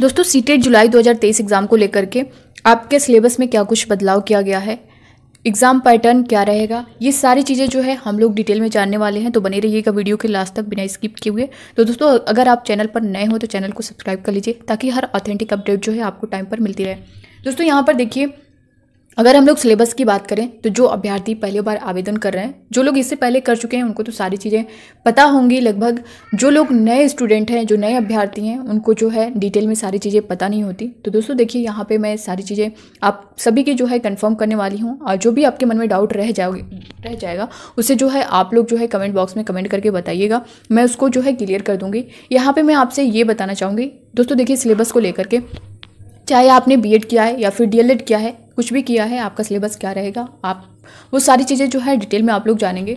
दोस्तों CTET e जुलाई 2023 exam को लेकर के आपके सिलेबस में क्या कुछ बदलाव किया गया है एग्ज़ाम पैटर्न क्या रहेगा ये सारी चीज़ें जो है हम लोग डिटेल में जानने वाले हैं तो बने रहिएगा वीडियो के लास्ट तक बिना स्किप किए हुए तो दोस्तों अगर आप चैनल पर नए हो तो चैनल को सब्सक्राइब कर लीजिए ताकि हर ऑथेंटिक अपडेट जो है आपको टाइम पर मिलती रहे दोस्तों यहाँ पर देखिए अगर हम लोग सिलेबस की बात करें तो जो अभ्यर्थी पहली बार आवेदन कर रहे हैं जो लोग इससे पहले कर चुके हैं उनको तो सारी चीज़ें पता होंगी लगभग जो लोग नए स्टूडेंट हैं जो नए अभ्यर्थी हैं उनको जो है डिटेल में सारी चीज़ें पता नहीं होती तो दोस्तों देखिए यहाँ पे मैं सारी चीज़ें आप सभी की जो है कन्फर्म करने वाली हूँ और जो भी आपके मन में डाउट रह जाओगे रह जाएगा उसे जो है आप लोग जो है कमेंट बॉक्स में कमेंट करके बताइएगा मैं उसको जो है क्लियर कर दूँगी यहाँ पर मैं आपसे ये बताना चाहूँगी दोस्तों देखिए सिलेबस को लेकर के चाहे आपने बीएड किया है या फिर डीएलएड किया है कुछ भी किया है आपका सिलेबस क्या रहेगा आप वो सारी चीज़ें जो है डिटेल में आप लोग जानेंगे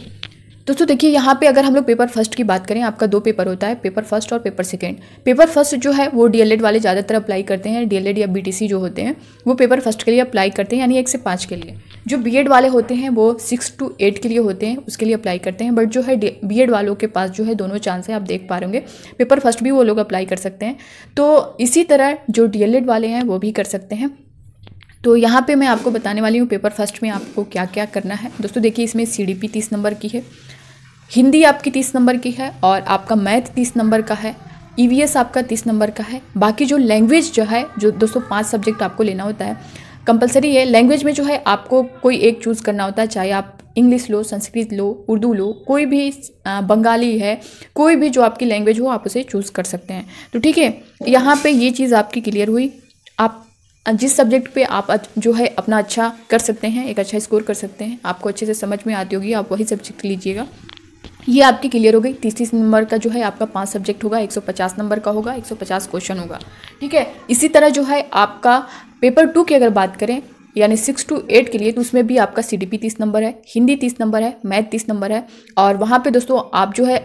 दोस्तों देखिए यहाँ पे अगर हम लोग पेपर फर्स्ट की बात करें आपका दो पेपर होता है पेपर फर्स्ट और पेपर सेकेंड पेपर फर्स्ट जो है वो डीएलएड वाले ज़्यादातर अप्लाई करते हैं डीएलएड या बीटीसी जो होते हैं वो पेपर फर्स्ट के लिए अप्लाई करते हैं यानी एक से पाँच के लिए जो बीएड वाले होते हैं वो सिक्स टू एट के लिए होते हैं उसके लिए अप्लाई करते हैं बट जो है बी वालों के पास जो है दोनों चांस हैं आप देख पा रहे पेपर फर्स्ट भी वो लोग अप्लाई कर सकते हैं तो इसी तरह जो डी वाले हैं वो भी कर सकते हैं तो यहाँ पे मैं आपको बताने वाली हूँ पेपर फर्स्ट में आपको क्या क्या करना है दोस्तों देखिए इसमें सी डी पी तीस नंबर की है हिंदी आपकी तीस नंबर की है और आपका मैथ तीस नंबर का है ई e आपका तीस नंबर का है बाकी जो लैंग्वेज जो है जो दोस्तों पाँच सब्जेक्ट आपको लेना होता है कंपलसरी है लैंग्वेज में जो है आपको कोई एक चूज़ करना होता है चाहे आप इंग्लिश लो संस्कृत लो उर्दू लो कोई भी बंगाली है कोई भी जो आपकी लैंग्वेज हो आप उसे चूज़ कर सकते हैं तो ठीक है यहाँ पे ये चीज़ आपकी क्लियर हुई आप जिस सब्जेक्ट पे आप जो है अपना अच्छा कर सकते हैं एक अच्छा स्कोर कर सकते हैं आपको अच्छे से समझ में आती होगी आप वही सब्जेक्ट लीजिएगा ये आपकी क्लियर हो गई तीस तीस नंबर का जो है आपका पांच सब्जेक्ट होगा 150 नंबर का होगा 150 क्वेश्चन होगा ठीक है इसी तरह जो है आपका पेपर टू की अगर बात करें यानी सिक्स टू एट के लिए तो उसमें भी आपका सी डी पी तीस नंबर है हिंदी तीस नंबर है मैथ तीस नंबर है और वहाँ पे दोस्तों आप जो है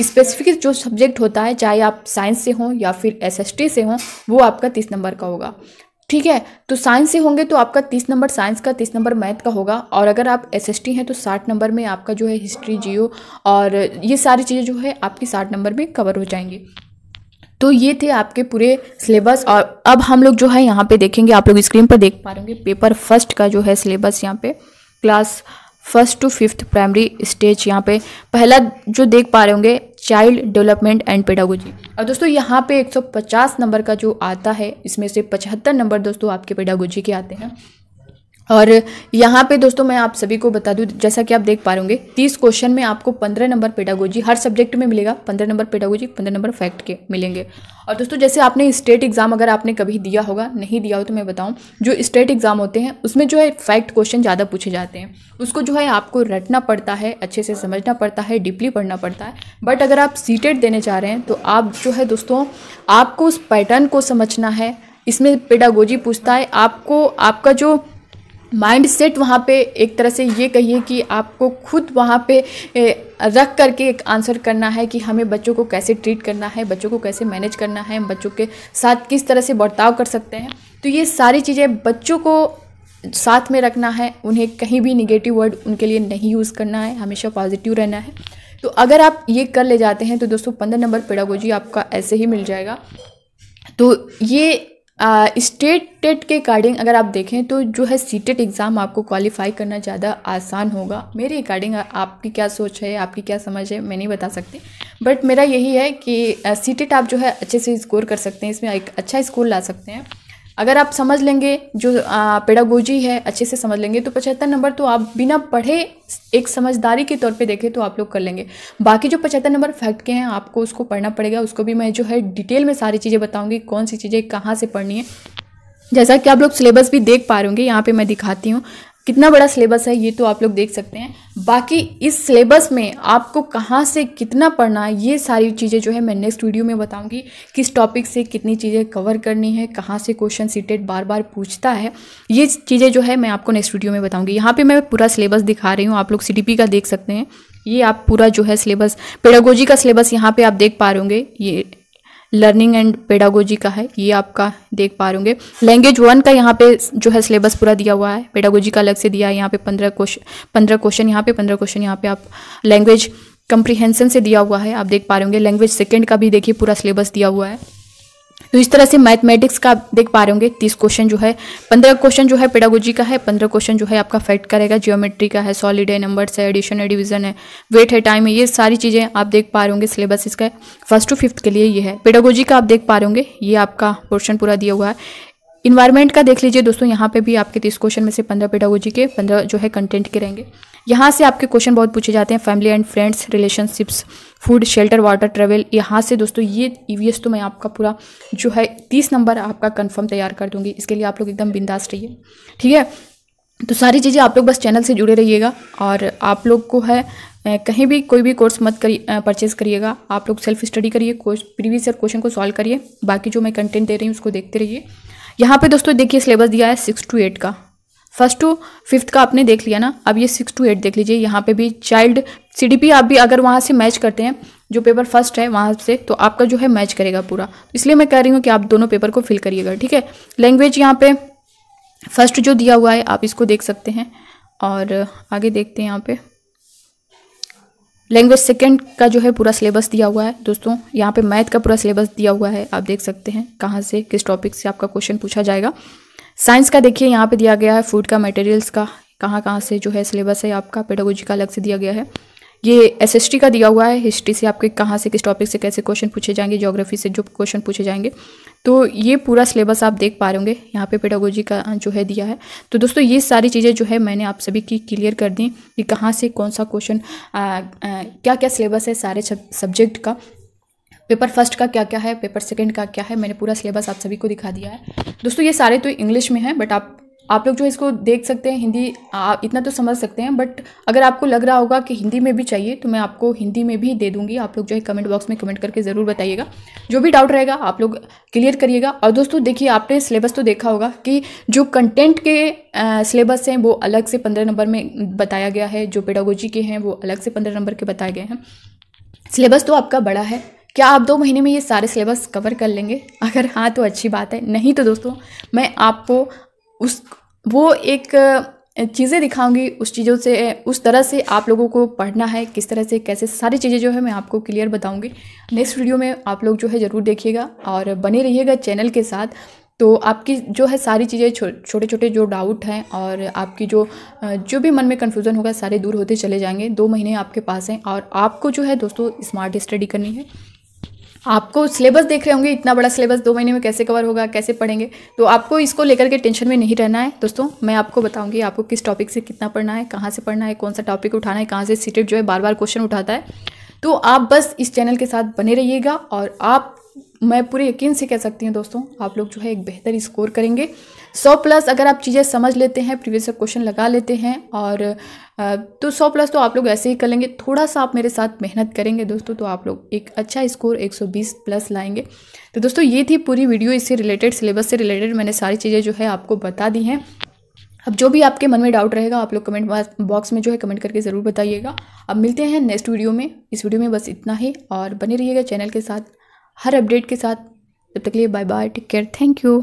स्पेसिफिक जो सब्जेक्ट होता है चाहे आप साइंस से हों या फिर एसएसटी से हों वो आपका तीस नंबर का होगा ठीक है तो साइंस से होंगे तो आपका तीस नंबर साइंस का तीस नंबर मैथ का होगा और अगर आप एस एस टी हैं तो साठ नंबर में आपका जो है हिस्ट्री जियो और ये सारी चीज़ें जो है आपकी साठ नंबर में कवर हो जाएंगी तो ये थे आपके पूरे सिलेबस और अब हम लोग जो है यहाँ पे देखेंगे आप लोग स्क्रीन पर देख पा रहे होंगे पेपर फर्स्ट का जो है सिलेबस यहाँ पे class first to fifth primary stage यहाँ पे पहला जो देख पा रहे होंगे चाइल्ड डेवलपमेंट एंड पेडागोजी और दोस्तों यहाँ पे 150 नंबर का जो आता है इसमें से 75 नंबर दोस्तों आपके पेडागोजी के आते हैं और यहाँ पे दोस्तों मैं आप सभी को बता दूँ जैसा कि आप देख पा रहे तीस क्वेश्चन में आपको पंद्रह नंबर पेडागोजी हर सब्जेक्ट में मिलेगा पंद्रह नंबर पेडागोजी पंद्रह नंबर फैक्ट के मिलेंगे और दोस्तों जैसे आपने स्टेट एग्ज़ाम अगर आपने कभी दिया होगा नहीं दिया हो तो मैं बताऊँ जो स्टेट एग्ज़ाम होते हैं उसमें जो है फैक्ट क्वेश्चन ज़्यादा पूछे जाते हैं उसको जो है आपको रटना पड़ता है अच्छे से समझना पड़ता है डीपली पढ़ना पड़ता है बट अगर आप सी देने जा रहे हैं तो आप जो है दोस्तों आपको उस पैटर्न को समझना है इसमें पेडागोजी पूछता है आपको आपका जो माइंड सेट वहाँ पे एक तरह से ये कहिए कि आपको खुद वहाँ पे रख करके एक आंसर करना है कि हमें बच्चों को कैसे ट्रीट करना है बच्चों को कैसे मैनेज करना है बच्चों के साथ किस तरह से बर्ताव कर सकते हैं तो ये सारी चीज़ें बच्चों को साथ में रखना है उन्हें कहीं भी निगेटिव वर्ड उनके लिए नहीं यूज़ करना है हमेशा पॉजिटिव रहना है तो अगर आप ये कर ले जाते हैं तो दोस्तों पंद्रह नंबर पेडागोजी आपका ऐसे ही मिल जाएगा तो ये स्टेट टेट के अकॉर्डिंग अगर आप देखें तो जो है सी टेट एग्ज़ाम आपको क्वालिफाई करना ज़्यादा आसान होगा मेरे अकॉर्डिंग आपकी क्या सोच है आपकी क्या समझ है मैं नहीं बता सकती बट मेरा यही है कि सी टेट e आप जो है अच्छे से स्कोर कर सकते हैं इसमें एक अच्छा स्कोर ला सकते हैं अगर आप समझ लेंगे जो पेडागोजी है अच्छे से समझ लेंगे तो पचहत्तर नंबर तो आप बिना पढ़े एक समझदारी के तौर पे देखें तो आप लोग कर लेंगे बाकी जो पचहत्तर नंबर फैक्ट के हैं आपको उसको पढ़ना पड़ेगा उसको भी मैं जो है डिटेल में सारी चीज़ें बताऊँगी कौन सी चीज़ें कहाँ से पढ़नी है जैसा कि आप लोग सिलेबस भी देख पा रहे होंगे यहाँ पे मैं दिखाती हूँ कितना बड़ा सिलेबस है ये तो आप लोग देख सकते हैं बाकी इस सिलेबस में आपको कहाँ से कितना पढ़ना है ये सारी चीज़ें जो है मैं नेक्स्ट वीडियो में बताऊंगी किस टॉपिक से कितनी चीज़ें कवर करनी है कहाँ से क्वेश्चन सीटेड बार बार पूछता है ये चीज़ें जो है मैं आपको नेक्स्ट वीडियो में बताऊँगी यहाँ पर मैं पूरा सिलेबस दिखा रही हूँ आप लोग सी का देख सकते हैं ये आप पूरा जो है सिलेबस पेडागोजी का सिलेबस यहाँ पर आप देख पा रहे होंगे ये लर्निंग एंड पेडागोजी का है ये आपका देख पा रूंगे लैंग्वेज वन का यहाँ पे जो है सिलेबस पूरा दिया हुआ है पेडागोजी का अलग से दिया है यहाँ पे पंद्रह क्वेश्चन पंद्रह क्वेश्चन यहाँ पे पंद्रह क्वेश्चन यहाँ पे आप लैंग्वेज कंप्रीहेंशन से दिया हुआ है आप देख पा रहे होंगे लैंग्वेज सेकेंड का भी देखिए पूरा सिलेबस दिया हुआ है तो इस तरह से मैथमेटिक्स का आप देख पा रहे होंगे तीस क्वेश्चन जो है पंद्रह क्वेश्चन जो है पेडागोजी का है पंद्रह क्वेश्चन जो है आपका फैक्ट करेगा जियोमेट्री का है सॉलिड है नंबर्स है एडिशन है डिवीजन है वेट है टाइम है ये सारी चीज़ें आप देख पा रहे होंगे सिलेबस इसका फर्स्ट टू फिफ्थ के लिए ये है पेडागोजी का आप देख पा रहे होंगे ये आपका पोर्शन पूरा दिया हुआ है इन्वायरमेंट का देख लीजिए दोस्तों यहाँ पे भी आपके तीस क्वेश्चन में से पंद्रह पेडागोजी के पंद्रह जो है कंटेंट के रहेंगे यहाँ से आपके क्वेश्चन बहुत पूछे जाते हैं family and friends relationships food shelter water travel यहाँ से दोस्तों ये ई तो मैं आपका पूरा जो है तीस नंबर आपका कन्फर्म तैयार कर दूंगी इसके लिए आप लोग एकदम बिंदास रहिए ठीक है तो सारी चीज़ें आप लोग बस चैनल से जुड़े रहिएगा और आप लोग को है कहीं भी कोई भी कोर्स मत करिए परचेज़ करिएगा आप लोग सेल्फ स्टडी करिए प्रीवियस ईयर क्वेश्चन को सॉल्व करिए बाकी जो मैं कंटेंट दे रही हूँ उसको देखते रहिए यहाँ पे दोस्तों देखिए सिलेबस दिया है सिक्स टू एट का फर्स्ट टू फिफ्थ का आपने देख लिया ना अब ये सिक्स टू एट देख लीजिए यहाँ पे भी चाइल्ड सीडीपी आप भी अगर वहाँ से मैच करते हैं जो पेपर फर्स्ट है वहाँ से तो आपका जो है मैच करेगा पूरा इसलिए मैं कह रही हूँ कि आप दोनों पेपर को फिल करिएगा ठीक है लैंग्वेज यहाँ पर फर्स्ट जो दिया हुआ है आप इसको देख सकते हैं और आगे देखते हैं यहाँ पर लैंग्वेज सेकेंड का जो है पूरा सिलेबस दिया हुआ है दोस्तों यहाँ पे मैथ का पूरा सिलेबस दिया हुआ है आप देख सकते हैं कहाँ से किस टॉपिक से आपका क्वेश्चन पूछा जाएगा साइंस का देखिए यहाँ पे दिया गया है फूड का मटेरियल्स का कहाँ कहाँ से जो है सिलेबस है आपका पेडोगोजी का अलग से दिया गया है ये एस का दिया हुआ है हिस्ट्री से आपके कहाँ से किस टॉपिक से कैसे क्वेश्चन पूछे जाएंगे ज्योग्राफी से जो क्वेश्चन पूछे जाएंगे तो ये पूरा सिलेबस आप देख पा रहे होंगे यहाँ पे पेडागोजी का जो है दिया है तो दोस्तों ये सारी चीज़ें जो है मैंने आप सभी की क्लियर कर दी कि कहाँ से कौन सा क्वेश्चन क्या क्या सिलेबस है सारे सब्जेक्ट का पेपर फर्स्ट का क्या क्या है पेपर सेकंड का क्या है मैंने पूरा सिलेबस आप सभी को दिखा दिया है दोस्तों ये सारे तो इंग्लिश में है बट आप आप लोग जो इसको देख सकते हैं हिंदी आप इतना तो समझ सकते हैं बट अगर आपको लग रहा होगा कि हिंदी में भी चाहिए तो मैं आपको हिंदी में भी दे दूंगी आप लोग जो है कमेंट बॉक्स में कमेंट करके ज़रूर बताइएगा जो भी डाउट रहेगा आप लोग क्लियर करिएगा और दोस्तों देखिए आपने सिलेबस तो देखा होगा कि जो कंटेंट के सिलेबस हैं वो अलग से पंद्रह नंबर में बताया गया है जो पेडागोजी के हैं वो अलग से पंद्रह नंबर के बताए गए हैं सिलेबस तो आपका बड़ा है क्या आप दो महीने में ये सारे सिलेबस कवर कर लेंगे अगर हाँ तो अच्छी बात है नहीं तो दोस्तों मैं आपको उस वो एक चीज़ें दिखाऊंगी उस चीज़ों से उस तरह से आप लोगों को पढ़ना है किस तरह से कैसे सारी चीज़ें जो है मैं आपको क्लियर बताऊंगी नेक्स्ट वीडियो में आप लोग जो है ज़रूर देखिएगा और बने रहिएगा चैनल के साथ तो आपकी जो है सारी चीज़ें छो, छोटे छोटे जो डाउट हैं और आपकी जो जो भी मन में कन्फ्यूज़न होगा सारे दूर होते चले जाएंगे दो महीने आपके पास हैं और आपको जो है दोस्तों स्मार्ट स्टडी करनी है आपको सिलेबस देख रहे होंगे इतना बड़ा सिलेबस दो महीने में कैसे कवर होगा कैसे पढ़ेंगे तो आपको इसको लेकर के टेंशन में नहीं रहना है दोस्तों मैं आपको बताऊंगी आपको किस टॉपिक से कितना पढ़ना है कहाँ से पढ़ना है कौन सा टॉपिक उठाना है कहाँ से सीटेड जो है बार बार क्वेश्चन उठाता है तो आप बस इस चैनल के साथ बने रहिएगा और आप मैं पूरे यकीन से कह सकती हूँ दोस्तों आप लोग जो है एक बेहतर स्कोर करेंगे सौ प्लस अगर आप चीज़ें समझ लेते हैं प्रीवियस क्वेश्चन लगा लेते हैं और तो सौ प्लस तो आप लोग ऐसे ही कर लेंगे थोड़ा सा आप मेरे साथ मेहनत करेंगे दोस्तों तो आप लोग एक अच्छा स्कोर 120 प्लस लाएंगे तो दोस्तों ये थी पूरी वीडियो इससे रिलेटेड सिलेबस से रिलेटेड मैंने सारी चीज़ें जो है आपको बता दी हैं अब जो भी आपके मन में डाउट रहेगा आप लोग कमेंट बॉक्स में जो है कमेंट करके ज़रूर बताइएगा अब मिलते हैं नेक्स्ट वीडियो में इस वीडियो में बस इतना ही और बने रहिएगा चैनल के साथ हर अपडेट के साथ तब तक लिए bye bye take care thank you